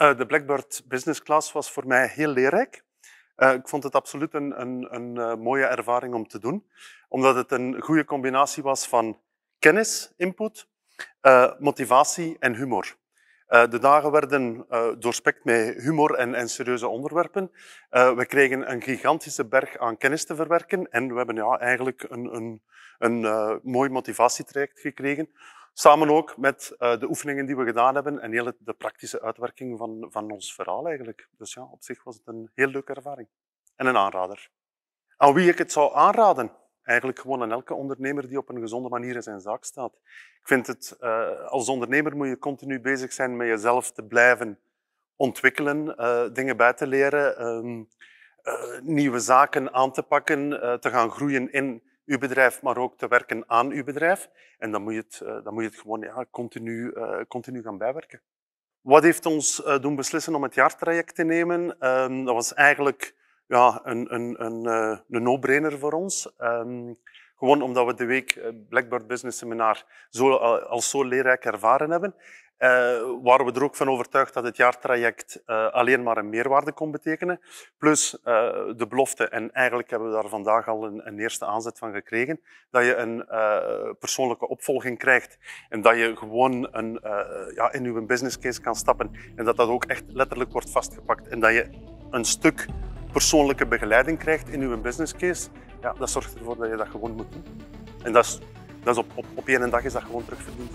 Eh, de Blackbird Business Class was voor mij heel leerrijk. Eh, ik vond het absoluut een, een, een, eh, mooie ervaring om te doen, omdat het een goede combinatie was van kennis, input, motivatie en humor. de dagen werden doorspekt met humor en, en serieuze onderwerpen. we kregen een gigantische berg aan kennis te verwerken en we hebben ja, eigenlijk een, een mooi motivatietraject gekregen Samen ook met eh, de oefeningen die we gedaan hebben en heel de praktische uitwerking van, van ons verhaal eigenlijk. Dus ja, op zich was het een heel leuke ervaring. En een aanrader. Aan wie ik het zou aanraden? Eigenlijk gewoon aan elke ondernemer die op een gezonde manier in zijn zaak staat. Ik vind het, eh, als ondernemer moet je continu bezig zijn met jezelf te blijven ontwikkelen, eh, dingen bij te leren, ehm, nieuwe zaken aan te pakken, te gaan groeien in uw bedrijf, maar ook te werken aan uw bedrijf. En dan moet je het, eh, dan moet je het gewoon ja, continu, eh, continu gaan bijwerken. Wat heeft ons eh, doen beslissen om het jaartraject te nemen? Ehm, dat was eigenlijk ja, een, een, een, een no-brainer voor ons. Ehm, gewoon omdat we de week eh, Blackboard Business Seminar zo, eh, al zo leerrijk ervaren hebben. Eh, waren we er ook van overtuigd dat het jaartraject alleen maar een meerwaarde kon betekenen. Plus de belofte, en eigenlijk hebben we daar vandaag al een, een eerste aanzet van gekregen, dat je een persoonlijke opvolging krijgt en dat je gewoon een, ja, in je business case kan stappen en dat dat ook echt letterlijk wordt vastgepakt en dat je een stuk persoonlijke begeleiding krijgt in uw business case, ja, dat zorgt ervoor dat je dat gewoon moet doen. En dat is, dat is op, op, op één dag is dat gewoon terugverdiend.